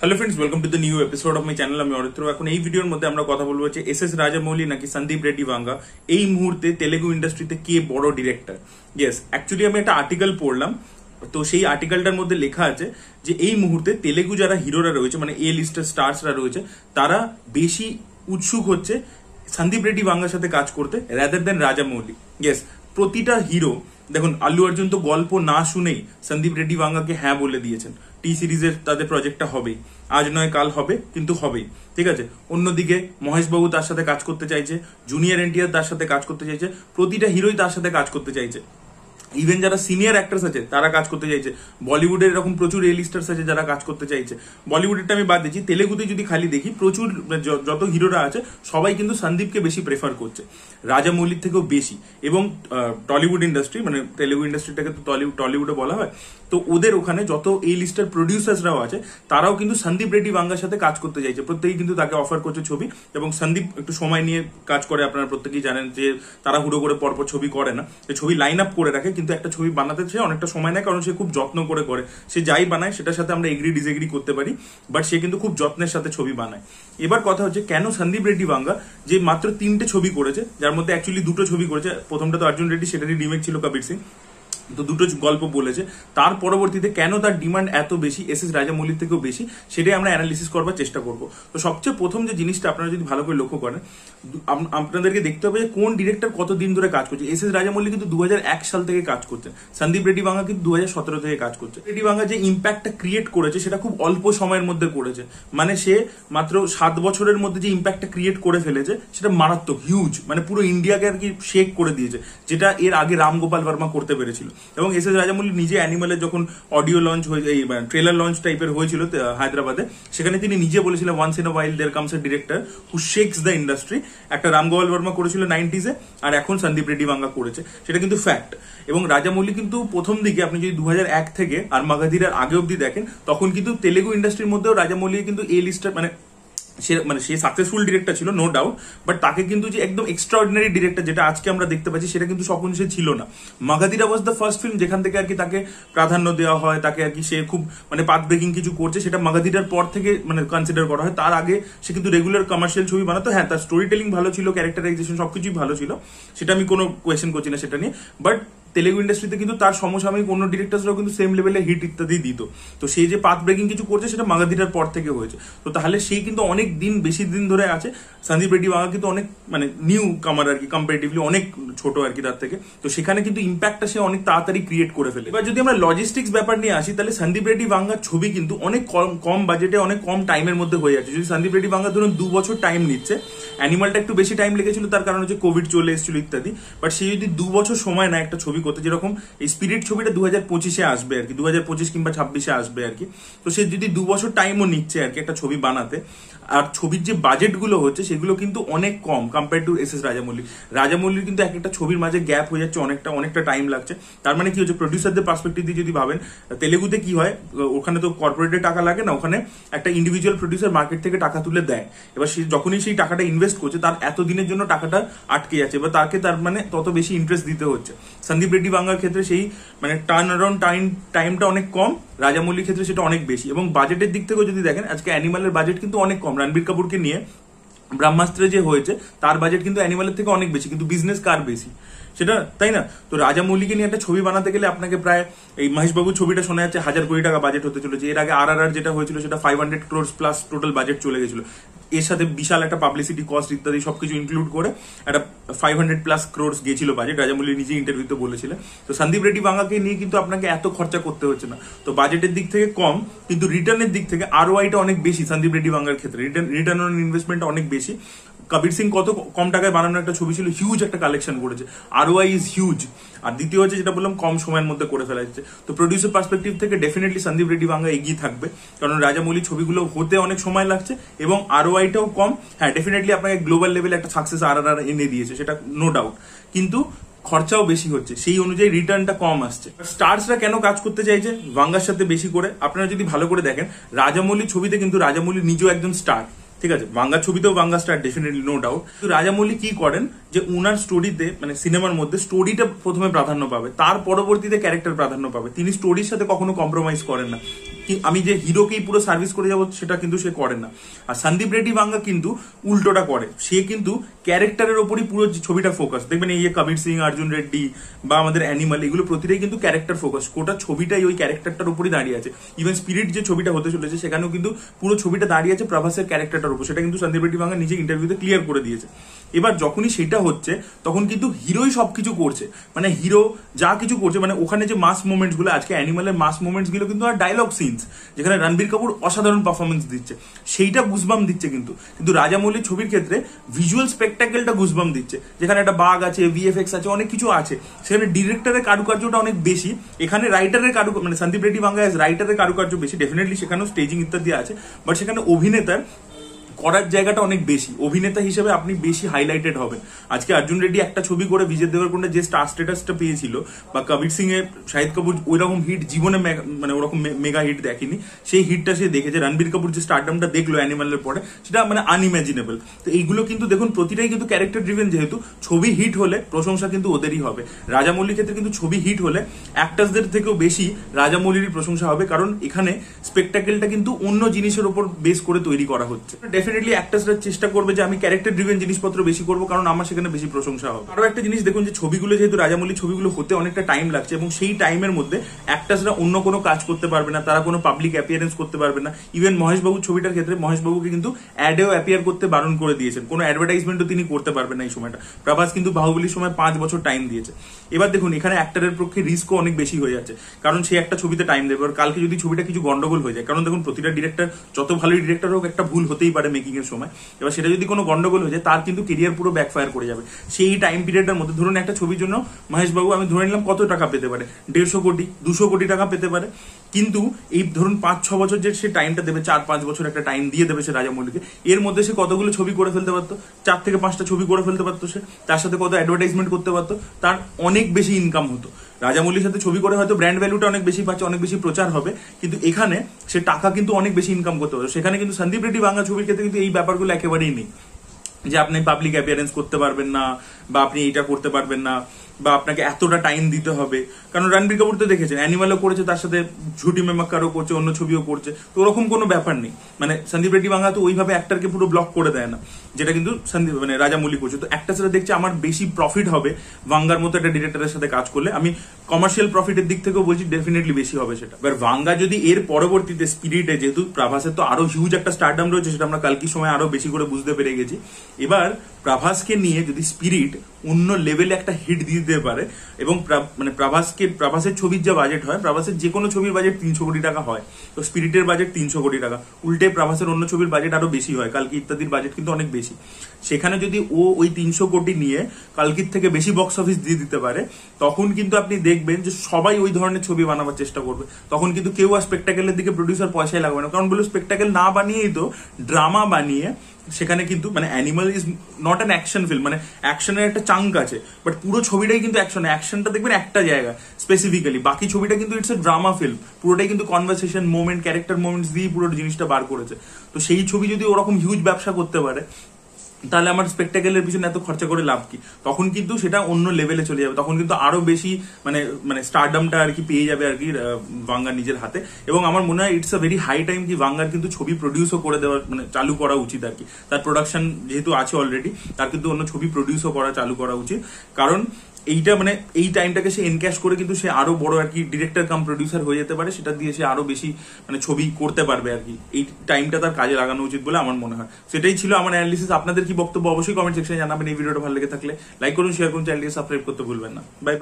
hello friends welcome to the new episode of my channel আমি অরিত্র এখন এই ভিডিওর মধ্যে আমরা কথা বলবো হচ্ছে এস এস রাজামৌলি নাকি সন্দীপ রেড্ডি ভাঙ্গা এই মুহূর্তে তেলেগু ইন্ডাস্ট্রিতে কে বড় ডিরেক্টর ইয়েস অ্যাকচুয়ালি আমি একটা আর্টিকেল পড়লাম তো সেই আর্টিকেলটার মধ্যে লেখা আছে যে এই মুহূর্তে তেলেগু যারা হিরোরা রয়েছে মানে এ লিস্টের স্টার্সরা রয়েছে তারা বেশি উৎসুক হচ্ছে সন্দীপ রেড্ডি ভাঙ্গার সাথে কাজ করতে রাদার দেন রাজামৌলি ইয়েস প্রতিটা হিরো দেখুন আল্লু অর্জুন তো গল্প না শুনেই সন্দীপ রেড্ডি ভাঙ্গাকে হ্যাঁ বলে দিয়েছেন টি সিরিজের তাদের প্রজেক্টটা হবে আজ নয় কাল হবে কিন্তু হবে ঠিক আছে অন্যদিকে মহেশবাবু তার সাথে কাজ করতে চাইছে জুনিয়র এনটিআর তার সাথে কাজ করতে চাইছে প্রতিটা হিরোই তার সাথে কাজ করতে চাইছে ইভেন যারা সিনিয়র অ্যাক্টার্স আছে তারা কাজ করতে চাইছে বলিউডের এরকম প্রচুর রিয়েলিস্টার্স আছে যারা কাজ করতে চাইছে বলিউডেরটা আমি বাদ দিচ্ছি তেলেগুতে যদি খালি দেখি প্রচুর যত হিরোরা আছে সবাই কিন্তু সন্দীপকে বেশি প্রেফার করছে রাজামৌলির থেকেও বেশি এবং টলিউড ইন্ডাস্ট্রি মানে তেলেগু ইন্ডাস্ট্রিটাকে তো টলিউড টলিউডে বলা হয় তো ওদের ওখানে যত এই লিস্টের প্রডিউসার্সরাও আছে তারাও কিন্তু সন্দীপ রেড্ডি বাঙ্গার সাথে কাজ করতে চাইছে প্রত্যেকেই কিন্তু তাকে অফার করছে ছবি এবং সন্দীপ একটু সময় নিয়ে কাজ করে আপনারা প্রত্যেকেই জানেন যে তারা হুড়ো করে পরপর ছবি করে না ছবি লাইন আপ করে রাখে কিন্তু একটা ছবি বানাতে সে অনেকটা সময় নেয় কারণ সে খুব যত্ন করে করে সে যাই বানায় সেটার সাথে আমরা এগ্রি ডিসএগ্রি করতে পারি বাট সে কিন্তু খুব যত্নের সাথে ছবি বানায় এবার কথা হচ্ছে কেন সন্দীপ রেড্ডি বাঙ্গা যে মাত্র তিনটে ছবি করেছে যার মধ্যে অ্যাকচুয়ালি দুটো ছবি করেছে প্রথমটা তো অর্জুন রেড্ডি সেটারই রিমেক ছিল কবির সিং তো দুটো গল্প বলেছে তার পরবর্তীতে কেন তার ডিমান্ড এত বেশি এস এস রাজামৌলির থেকেও বেশি সেটাই আমরা অ্যানালিসিস করবার চেষ্টা করব তো সবচেয়ে প্রথম যে জিনিসটা আপনারা যদি ভালো করে লক্ষ্য করেন আপনাদেরকে দেখতে হবে যে কোন ডিরেক্টর কত দিন ধরে কাজ করছে এস এস রাজামৌলি কিন্তু দু সাল থেকে কাজ করছেন সন্দীপ রেড্ডি বাঙ্গা কিন্তু দু থেকে কাজ করছে রেড্ডি বাঙ্গা যে ইম্প্যাক্টটা ক্রিয়েট করেছে সেটা খুব অল্প সময়ের মধ্যে করেছে মানে সে মাত্র সাত বছরের মধ্যে যে ইম্প্যাক্টটা ক্রিয়েট করে ফেলেছে সেটা মারাত্মক হিউজ মানে পুরো ইন্ডিয়াকে আর কি শেক করে দিয়েছে যেটা এর আগে রামগোপাল বর্মা করতে পেরেছিল এবং এস এস রাজামৌলি নিজে অ্যানিমালের যখন অডিও লঞ্চ হয়ে ট্রেলার লঞ্চ টাইপের হয়েছিল হায়দ্রাবাদে সেখানে তিনি নিজে বলেছিলেন once in while there comes a director who shakes the industry একটা রাম গোয়াল বর্মা করেছিল নাইনটিজে আর এখন সন্দীপ রেড্ডি বাঙ্গা করেছে সেটা কিন্তু ফ্যাক্ট এবং রাজামৌলি কিন্তু প্রথম দিকে আপনি যদি দু থেকে আর মাগাধিরার আগে অব্দি দেখেন তখন কিন্তু তেলেগু ইন্ডাস্ট্রির মধ্যেও রাজামৌলি কিন্তু এ লিস্টার মানে সে মানে সে সাকসেসফুল ডিরেক্টর ছিল নো ডাউট বাট তাকে কিন্তু যে একদম এক্সট্রাঅর্ডিনারি ডিরেক্টর যেটা আজকে আমরা দেখতে পাচ্ছি সেটা কিন্তু সপন সে ছিল না Magadheera was the first film যেখান থেকে আর কি তাকে প্রাধান্য দেওয়া হয় তাকে আর কি সে খুব মানে পাথ ব্রেকিং কিছু করছে সেটা মাগাদিরার পর থেকে মানে কনসিডার করা হয় তার আগে সে কিন্তু রেগুলার কমার্শিয়াল ছবি বানাতো হ্যাঁ তার স্টোরি টেলিং ভালো ছিল ক্যারেক্টারাইজেশন সবকিছুই ভালো ছিল সেটা আমি কোনো কোয়েশ্চেন করছি না সেটা নিয়ে বাট তেলেগু ইন্ডাস্ট্রিতে কিন্তু তার সমসাময়িক অন্য ডিরেক্টরসরাও কিন্তু সেম লেভেলে হিট ইত্যাদি দিত তো সেই যে পাথ ব্রেকিং কিছু করছে সেটা মাগাধিটার পর থেকে হয়েছে তো তাহলে সেই কিন্তু অনেক দিন বেশি দিন ধরে আছে সন্দীপ রেড্ডি বাঘা কিন্তু অনেক মানে নিউ কামার আর কি কম্পারেটিভলি অনেক ছোট আর কি তার থেকে তো সেখানে কিন্তু ইম্প্যাক্টটা সে অনেক তাড়াতাড়ি ক্রিয়েট করে ফেলে এবার যদি আমরা লজিস্টিক্স ব্যাপার নিয়ে আসি তাহলে সন্দীপ রেড্ডি বাঙ্গার ছবি কিন্তু অনেক কম কম বাজেটে অনেক কম টাইমের মধ্যে হয়ে যাচ্ছে যদি সন্দীপ রেড্ডি বাঙ্গা ধরুন দু বছর টাইম নিচ্ছে অ্যানিমালটা একটু বেশি টাইম লেগেছিল তার কারণ হচ্ছে কোভিড চলে এসেছিল ইত্যাদি বাট সে যদি দু বছর সময় না একটা ছবি ছবি করতে যেরকম এই স্পিরিট ছবিটা দু হাজার পঁচিশে আসবে আর কি দু হাজার পঁচিশ কিংবা ছাব্বিশে আসবে আর কি তো সে যদি দু বছর টাইমও নিচ্ছে আর কি একটা ছবি বানাতে আর ছবির যে বাজেটগুলো হচ্ছে সেগুলো কিন্তু অনেক কম compare to S S Rajamouli রাজামৌলির কিন্তু এক একটা ছবির মাঝে গ্যাপ হয়ে যাচ্ছে অনেকটা অনেকটা টাইম লাগছে তার মানে কি হচ্ছে প্রডিউসারদের পার্সপেক্টিভ দিয়ে যদি ভাবেন তেলেগুতে কি হয় ওখানে তো কর্পোরেটের টাকা লাগে না ওখানে একটা ইন্ডিভিজুয়াল প্রডিউসার মার্কেট থেকে টাকা তুলে দেয় এবার সে যখনই সেই টাকাটা ইনভেস্ট করছে তার এতদিনের জন্য টাকাটা আটকে যাচ্ছে এবার তাকে তার মানে তত বেশি ইন্টারেস্ট দিতে হচ্ছে সন্দীপ সেলিব্রিটি বাংলার ক্ষেত্রে সেই মানে টার্ন অ্যারাউন্ড টাইম টাইমটা অনেক কম রাজামৌলির ক্ষেত্রে সেটা অনেক বেশি এবং বাজেটের দিক থেকেও যদি দেখেন আজকে অ্যানিমালের বাজেট কিন্তু অনেক কম রণবীর কাপুরকে নিয়ে ব্রহ্মাস্ত্রে যে হয়েছে তার বাজেট কিন্তু অ্যানিমালের থেকে অনেক বেশি কিন্তু বিজনেস কার বেশি সেটা তাই না তো রাজামৌলিকে নিয়ে একটা ছবি বানাতে গেলে আপনাকে প্রায় এই মহেশবাবুর ছবিটা শোনা যাচ্ছে হাজার কোটি টাকা বাজেট হতে চলেছে এর আগে আর যেটা হয়েছিল সেটা five hundred crores plus total budget চলে গেছিল এর সাথে বিশাল একটা পাবলিসিটি কস্ট ইত্যাদি সবকিছু ইনক্লুড করে একটা ফাইভ হান্ড্রেড প্লাস ক্রোর্স গেছিল বাজেট রাজামৌলি নিজে ইন্টারভিউতে বলেছিলেন তো সন্দীপ রেড্ডি বাংলাকে নিয়ে কিন্তু আপনাকে এত খরচা করতে হচ্ছে না তো বাজেটের দিক থেকে কম কিন্তু রিটার্নের দিক থেকে আরও আইটা অনেক বেশি সন্দীপ রেড্ডি বাংলার ক্ষেত্রে রিটার্ন রিটার্ন অন ইনভেস্টমেন্ট অনেক বেশি কবির সিং কত কম টাকায় বানানো একটা ছবি ছিল হিউজ একটা কালেকশন করেছে আর ওয়াই ইজ হিউজ আর দ্বিতীয় হচ্ছে যেটা বললাম কম সময়ের মধ্যে করে ফেলা যাচ্ছে তো প্রডিউসার পার্সপেক্টিভ থেকে ডেফিনেটলি সন্দীপ রেড্ডি বাংলা এগিয়ে থাকবে কারণ রাজামৌলি ছবিগুলো হতে অনেক সময় লাগছে এবং আর ওয়াইটাও কম হ্যাঁ ডেফিনেটলি আপনাকে গ্লোবাল লেভেলে একটা সাকসেস আর আর এনে দিয়েছে সেটা নো ডাউট কিন্তু খরচাও বেশি হচ্ছে সেই অনুযায়ী রিটার্নটা কম আসছে স্টার্সরা কেন কাজ করতে চাইছে বাঙ্গার সাথে বেশি করে আপনারা যদি ভালো করে দেখেন রাজামৌলি ছবিতে কিন্তু রাজামৌলি নিজেও একজন স্টার ঠিক আছে বাংলা ছবিতেও বাংলা star definitely no doubt Rajamouli কি করেন যে ওনার স্টোরিতে মানে সিনেমার মধ্যে স্টোরিটা প্রথমে প্রাধান্য পাবে তার পরবর্তীতে ক্যারেক্টার প্রাধান্য পাবে তিনি স্টোরির সাথে কখনো কম্প্রোমাইজ করেন না আমি যে হিরোকেই পুরো সার্ভিস করে যাবো সেটা কিন্তু সে করে না আর সন্দীপ রেড্ডি বাঙ্গা কিন্তু উল্টোটা করে সে কিন্তু ক্যারেক্টারের উপরই পুরো ছবিটা ফোকাস দেখবেন এই কবির সিং অর্জুন রেড্ডি বা আমাদের অ্যানিমাল এগুলো প্রতিটাই কিন্তু ক্যারেক্টার ফোকাস গোটা ছবিটাই ওই ক্যারেক্টারটার উপরই দাঁড়িয়ে আছে ইভেন স্পিরিট যে ছবিটা হতে চলেছে সেখানেও কিন্তু পুরো ছবিটা দাঁড়িয়ে আছে প্রভাসের ক্যারেক্টারটার উপর সেটা কিন্তু সন্দীপ রেড্ডি ভাঙা নিজে ইন্টারভিউতে ক্লিয়ার করে দিয়েছে এবার যখনই সেটা হচ্ছে তখন কিন্তু হিরোই সবকিছু করছে মানে হিরো যা কিছু করছে মানে ওখানে যে মাস মোমেন্টস গুলো আজকে অ্যানিমালের মাস মোমেন্টস গুলো কিন্তু আর ডায়লগ সিনস যেখানে রণবীর কাপুর অসাধারণ পারফরমেন্স দিচ্ছে সেইটা গুজবাম দিচ্ছে কিন্তু কিন্তু রাজামৌলির ছবির ক্ষেত্রে ভিজুয়াল স্পেক স্পেকটাকেলটা গুজবাম দিচ্ছে যেখানে একটা বাঘ আছে ভিএফএক্স আছে অনেক কিছু আছে সেখানে ডিরেক্টরের কারুকার্যটা অনেক বেশি এখানে রাইটারের কারু মানে সন্দীপ রেড্ডি বাংলা রাইটারের কারুকার্য বেশি ডেফিনেটলি সেখানেও স্টেজিং ইত্যাদি আছে বাট সেখানে অভিনেতার করার জায়গাটা অনেক বেশি অভিনেতা হিসেবে আপনি বেশি হাইলাইটেড হবেন আজকে অর্জুন রেড্ডি একটা ছবি করে বিজয় দেবরকুন্ডা যে স্টার স্টেটাসটা পেয়েছিল বা কবির সিং এর শাহিদ কাপুর ওইরকম হিট জীবনে মানে ওরকম মেগা হিট দেখেনি সেই হিটটা সে দেখেছে রণবীর কাপুর যে স্টারডামটা দেখলো অ্যানিমালের পরে সেটা মানে আনইমাজিনেবল তো এইগুলো কিন্তু দেখুন প্রতিটাই কিন্তু ক্যারেক্টার ড্রিভেন যেহেতু ছবি হিট হলে প্রশংসা কিন্তু ওদেরই হবে রাজামৌলির ক্ষেত্রে কিন্তু ছবি হিট হলে অ্যাক্টার্সদের থেকেও বেশি রাজামৌলিরই প্রশংসা হবে কারণ এখানে স্পেকটাকেলটা কিন্তু অন্য জিনিসের উপর বেস করে তৈরি করা হচ্ছে ডেফিনেটলি অ্যাক্টার্সরা চেষ্টা করবে যে আমি ক্যারেক্টার ড্রিভেন জিনিসপত্র বেশি করবো কারণ আমার সেখানে বেশি প্রশংসা হবে আরও একটা জিনিস দেখুন যে ছবিগুলো যেহেতু রাজামৌলি ছবিগুলো হতে অনেকটা টাইম লাগছে এবং সেই টাইমের মধ্যে অ্যাক্টার্সরা অন্য কোনো কাজ করতে পারবে না তারা কোনো পাবলিক অ্যাপিয়ারেন্স করতে পারবে না ইভেন মহেশবাবুর ছবিটার ক্ষেত্রে মহেশবাবুকে কিন্তু অ্যাডেও অ্যাপিয়ার করতে বারণ করে দিয়েছেন কোনো অ্যাডভার্টাইজমেন্টও তিনি করতে পারবেন না এই সময়টা প্রভাস কিন্তু বাহুবলির সময় পাঁচ বছর টাইম দিয়েছে এবার দেখুন এখানে অ্যাক্টারের পক্ষে রিস্কও অনেক বেশি হয়ে যাচ্ছে কারণ সে একটা ছবিতে টাইম দেবে আর কালকে যদি ছবিটা কিছু গন্ডগোল হয়ে যায় কারণ দেখুন প্রতিটা ডিরেক্টর যত ভালোই ডিরেক্টর হোক একটা ভুল হতেই পারে মেকিংয়ের সময় এবার সেটা যদি কোনো গন্ডগোল হয়ে যায় তার কিন্তু কেরিয়ার পুরো ব্যাকফায়ার করে যাবে সেই টাইম পিরিয়ডের মধ্যে ধরুন একটা ছবির জন্য মহেশবাবু আমি ধরে নিলাম কত টাকা পেতে পারে দেড়শো কোটি দুশো কোটি টাকা পেতে পারে কিন্তু এই ধরুন পাঁচ ছ বছর যে সে টাইমটা দেবে চার পাঁচ বছর একটা টাইম দিয়ে দেবে সে রাজামৌলিকে এর মধ্যে সে কতগুলো ছবি করে ফেলতে পারতো চার থেকে পাঁচটা ছবি করে ফেলতে পারতো সে তার সাথে কত অ্যাডভার্টাইজমেন্ট করতে পারতো তার অনেক বেশি ইনকাম হতো রাজামৌলির সাথে ছবি করে হয়তো ব্র্যান্ড ভ্যালুটা অনেক বেশি পাচ্ছে অনেক বেশি প্রচার হবে কিন্তু এখানে সে টাকা কিন্তু অনেক বেশি ইনকাম করতে পারবে সেখানে কিন্তু সন্দীপ রেড্ডি বাংলা ছবির ক্ষেত্রে কিন্তু এই ব্যাপারগুলো একেবারেই নেই যে আপনি পাবলিক অ্যাপিয়ারেন্স করতে পারবেন না বা আপনি এটা করতে পারবেন না বা আপনাকে এতটা টাইম দিতে হবে কারণ রণবীর কাপুর তো দেখেছেন অ্যানিমালও করেছে তার সাথে ঝুটি মেমাক্কারও করছে অন্য ছবিও করছে তো ওরকম কোনো ব্যাপার নেই মানে সন্দীপ রেড্ডি বাংলা তো ওইভাবে অ্যাক্টারকে পুরো ব্লক করে দেয় না যেটা কিন্তু সন্দীপ মানে রাজামৌলি করছে তো একটা সেটা দেখছে আমার বেশি প্রফিট হবে বাঙ্গার মতো একটা ডিরেক্টরের সাথে কাজ করলে আমি কমার্শিয়াল প্রফিটের দিক থেকেও বলছি ডেফিনেটলি বেশি হবে সেটা এবার ভাঙ্গা যদি এর পরবর্তীতে স্পিরিটে যেহেতু প্রাভাসের তো আরো হিউজ একটা স্টার্টডাম রয়েছে সেটা আমরা কালকে সময় আরো বেশি করে বুঝতে পেরে গেছি এবার প্রাভাসকে নিয়ে যদি স্পিরিট অন্য লেভেলে একটা হিট দিয়ে দিতে পারে এবং মানে প্রাভাসকে প্রাভাসের ছবির যা বাজেট হয় প্রাভাসের যে কোনো ছবির বাজেট তিনশো কোটি টাকা হয় তো স্পিরিটের বাজেট তিনশো কোটি টাকা উল্টে প্রাভাসের অন্য ছবির বাজেট আরো বেশি হয় কালকে ইত্যাদির বাজেট কিন্তু অনেক বেশি সেখানে যদি ও ওই তিনশো কোটি নিয়ে কালকির থেকে বেশি বক্স অফিস দিয়ে দিতে পারে তখন কিন্তু আপনি দেখবেন দেখবেন যে সবাই ওই ধরনের ছবি বানাবার চেষ্টা করবে তখন কিন্তু কেউ আর স্পেকটাকেলের দিকে প্রডিউসার পয়সাই লাগবে না কারণ বললো স্পেকটাকেল না বানিয়েই তো ড্রামা বানিয়ে সেখানে কিন্তু মানে animal is not an action film মানে অ্যাকশনের একটা চাঙ্ক আছে বাট পুরো ছবিটাই কিন্তু অ্যাকশন অ্যাকশনটা দেখবেন একটা জায়গা স্পেসিফিক্যালি বাকি ছবিটা কিন্তু ইটস এ ড্রামা ফিল্ম পুরোটাই কিন্তু কনভারসেশন মোমেন্ট ক্যারেক্টার মোমেন্টস দিয়ে পুরো জিনিসটা বার করেছে তো সেই ছবি যদি ওরকম হিউজ ব্যবসা করতে পারে তাহলে আমার স্পেকটাকেলের পিছনে এত খরচা করে লাভ কি তখন কিন্তু সেটা অন্য লেভেলে চলে যাবে তখন কিন্তু আরো বেশি মানে মানে স্টারডামটা আর কি পেয়ে যাবে আর কি বাঙ্গার নিজের হাতে এবং আমার মনে হয় it's a very high time কি বাঙ্গার কিন্তু ছবি প্রডিউসও করে দেওয়া মানে চালু করা উচিত আর কি তার প্রোডাকশন যেহেতু আছে অলরেডি তার কিন্তু অন্য ছবি প্রডিউসও করা চালু করা উচিত কারণ এইটা মানে এই টাইমটাকে সে এনক্যাশ করে কিন্তু সে আরো বড় আর কি ডিরেক্টর কাম প্রডিউসার হয়ে যেতে পারে সেটা দিয়ে সে আরো বেশি মানে ছবি করতে পারবে আর কি এই টাইমটা তার কাজে লাগানো উচিত বলে আমার মনে হয় সেটাই ছিল আমার অ্যানালিসিস আপনাদের কি বক্তব্য অবশ্যই কমেন্ট সেকশনে জানাবেন এই ভিডিওটা ভালো লেগে থাকলে লাইক করুন শেয়ার করুন চ্যানেলটিকে সাবস্ক্রাইব করতে ভুলবেন না বাই বাই